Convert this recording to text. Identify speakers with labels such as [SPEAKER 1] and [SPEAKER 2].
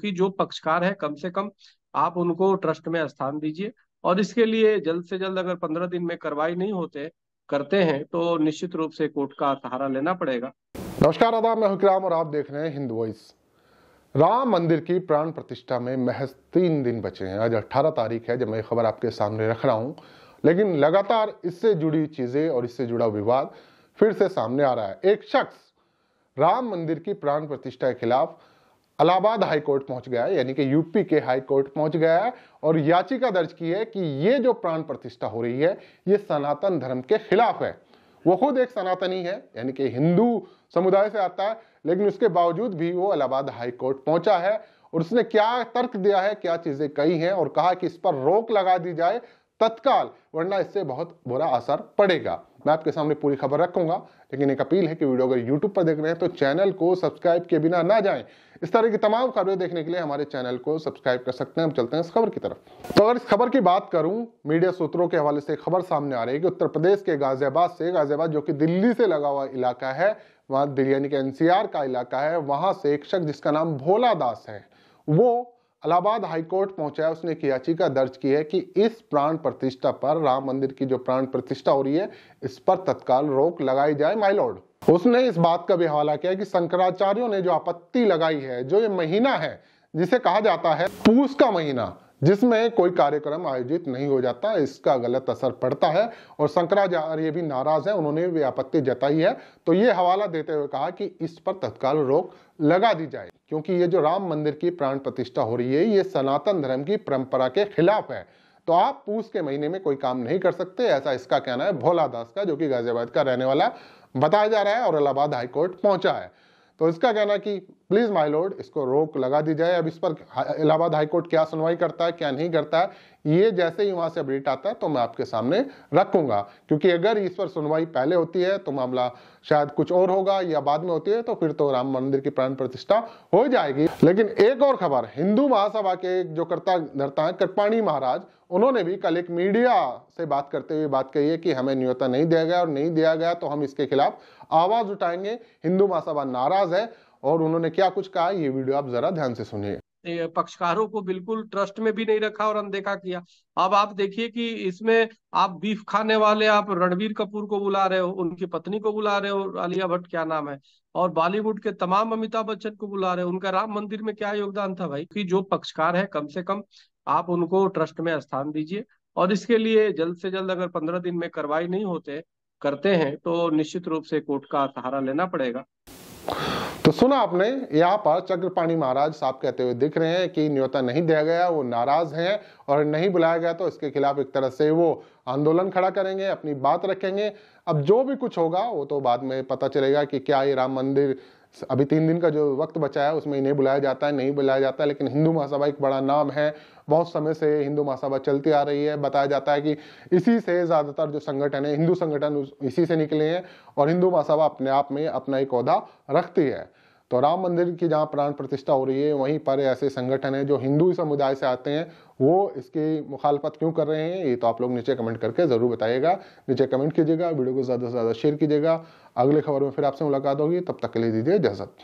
[SPEAKER 1] कि जो पक्षकार है कम से कम आप उनको ट्रस्ट में स्थान दीजिए और इसके लिए जल्द से जल्द अगर पंद्रह दिन में कार्रवाई नहीं होते करते हैं तो निश्चित रूप से कोर्ट का सहारा लेना पड़ेगा
[SPEAKER 2] नमस्कार आदाब मैं हुक्राम और आप देख रहे हैं हिंद वॉइस राम मंदिर की प्राण प्रतिष्ठा में महज तीन दिन बचे हैं आज अट्ठारह तारीख है जब मैं खबर आपके सामने रख रहा हूँ लेकिन लगातार इससे जुड़ी चीजें और इससे जुड़ा विवाद फिर से सामने आ रहा है एक शख्स राम मंदिर की प्राण प्रतिष्ठा के खिलाफ अलाहाबाद हाई कोर्ट पहुंच गया है यानी कि यूपी के हाई कोर्ट पहुंच गया है और याचिका दर्ज की है कि ये जो प्राण प्रतिष्ठा हो रही है ये सनातन धर्म के खिलाफ है वो खुद एक सनातनी है यानी कि हिंदू समुदाय से आता है लेकिन उसके बावजूद भी वो अलाहाबाद हाई कोर्ट पहुंचा है और उसने क्या तर्क दिया है क्या चीजें कही हैं और कहा कि इस पर रोक लगा दी जाए तत्काल वरना इससे बहुत बुरा असर पड़ेगा मैं आपके सामने पूरी खबर रखूंगा लेकिन एक अपील है कि वीडियो अगर यूट्यूब पर देख रहे हैं तो चैनल को सब्सक्राइब किए बिना ना जाए इस तरह की तमाम खबरें देखने के लिए हमारे चैनल को सब्सक्राइब कर सकते हैं हम चलते हैं इस खबर की तरफ तो अगर इस खबर की बात करूं मीडिया सूत्रों के हवाले से खबर सामने आ रही है कि उत्तर प्रदेश के गाजियाबाद से गाजियाबाद जो कि दिल्ली से लगा हुआ इलाका है वहां दिल्ली यानी कि एनसीआर का इलाका है वहां से एक शख्स जिसका नाम भोला दास है वो इलाहाबाद हाईकोर्ट पहुंचा है उसने एक याचिका दर्ज की है कि इस प्राण प्रतिष्ठा पर राम मंदिर की जो प्राण प्रतिष्ठा हो रही है इस पर तत्काल रोक लगाई जाए लॉर्ड उसने इस बात का भी हवाला किया कि शंकराचार्यों ने जो आपत्ति लगाई है जो ये महीना है जिसे कहा जाता है पूस का महीना जिसमें कोई कार्यक्रम आयोजित नहीं हो जाता इसका गलत असर पड़ता है और शंकराचार्य भी नाराज हैं उन्होंने भी आपत्ति जताई है तो ये हवाला देते हुए कहा कि इस पर तत्काल रोक लगा दी जाए क्योंकि ये जो राम मंदिर की प्राण प्रतिष्ठा हो रही है ये सनातन धर्म की परंपरा के खिलाफ है तो आप पूछ के महीने में कोई काम नहीं कर सकते ऐसा इसका कहना है भोला दास का जो कि गाजियाबाद का रहने वाला बताया जा रहा है और इलाहाबाद हाईकोर्ट पहुंचा है तो इसका कहना कि प्लीज माय लॉर्ड इसको रोक लगा दी जाए अब इस पर इलाहाबाद हाईकोर्ट क्या सुनवाई करता है क्या नहीं करता है ये जैसे ही वहां से अपडेट आता है तो मैं आपके सामने रखूंगा क्योंकि अगर इस पर सुनवाई पहले होती है तो मामला शायद कुछ और होगा या बाद में होती है तो फिर तो राम मंदिर की प्राण प्रतिष्ठा हो जाएगी लेकिन एक और खबर हिंदू महासभा के जो करता धरता है कृपाणी महाराज उन्होंने भी कल एक मीडिया से बात करते हुए बात कही है कि हमें न्योता नहीं दिया गया और नहीं दिया गया तो हम इसके खिलाफ आवाज उठाएंगे हिंदू महासभा नाराज है और उन्होंने क्या कुछ कहा ये वीडियो आप जरा ध्यान से सुनिए
[SPEAKER 1] पक्षकारों को बिल्कुल ट्रस्ट में भी नहीं रखा और अनदेखा किया अब आप देखिए कि इसमें आप बीफ खाने वाले आप रणबीर कपूर को बुला रहे हो उनकी पत्नी को बुला रहे हो आलिया भट्ट क्या नाम है और बॉलीवुड के तमाम अमिताभ बच्चन को बुला रहे हो उनका राम मंदिर में क्या योगदान था भाई कि जो पक्षकार है कम से कम आप उनको ट्रस्ट में स्थान दीजिए और इसके लिए जल्द से जल्द अगर पंद्रह दिन में कार्रवाई नहीं होते करते हैं तो निश्चित रूप से कोर्ट का सहारा लेना पड़ेगा
[SPEAKER 2] तो सुना आपने यहाँ पर चक्रपाणी महाराज साहब कहते हुए दिख रहे हैं कि न्योता नहीं दिया गया वो नाराज हैं और नहीं बुलाया गया तो इसके खिलाफ एक तरह से वो आंदोलन खड़ा करेंगे अपनी बात रखेंगे अब जो भी कुछ होगा वो तो बाद में पता चलेगा कि क्या ये राम मंदिर अभी तीन दिन का जो वक्त बचा है उसमें इन्हें बुलाया जाता है नहीं बुलाया जाता है लेकिन हिंदू महासभा एक बड़ा नाम है बहुत समय से हिंदू महासभा चलती आ रही है बताया जाता है कि इसी से ज़्यादातर जो संगठन है हिंदू संगठन इसी से निकले हैं और हिंदू महासभा अपने आप में अपना एक अहदा रखती है तो राम मंदिर की जहाँ प्राण प्रतिष्ठा हो रही है वहीं पर ऐसे संगठन हैं जो हिंदू समुदाय से आते हैं वो इसकी मुखालफत क्यों कर रहे हैं ये तो आप लोग नीचे कमेंट करके ज़रूर बताइएगा नीचे कमेंट कीजिएगा वीडियो को ज़्यादा से ज़्यादा शेयर कीजिएगा अगले खबर में फिर आपसे मुलाकात होगी तब तक के लिए दीजिए इजाज़त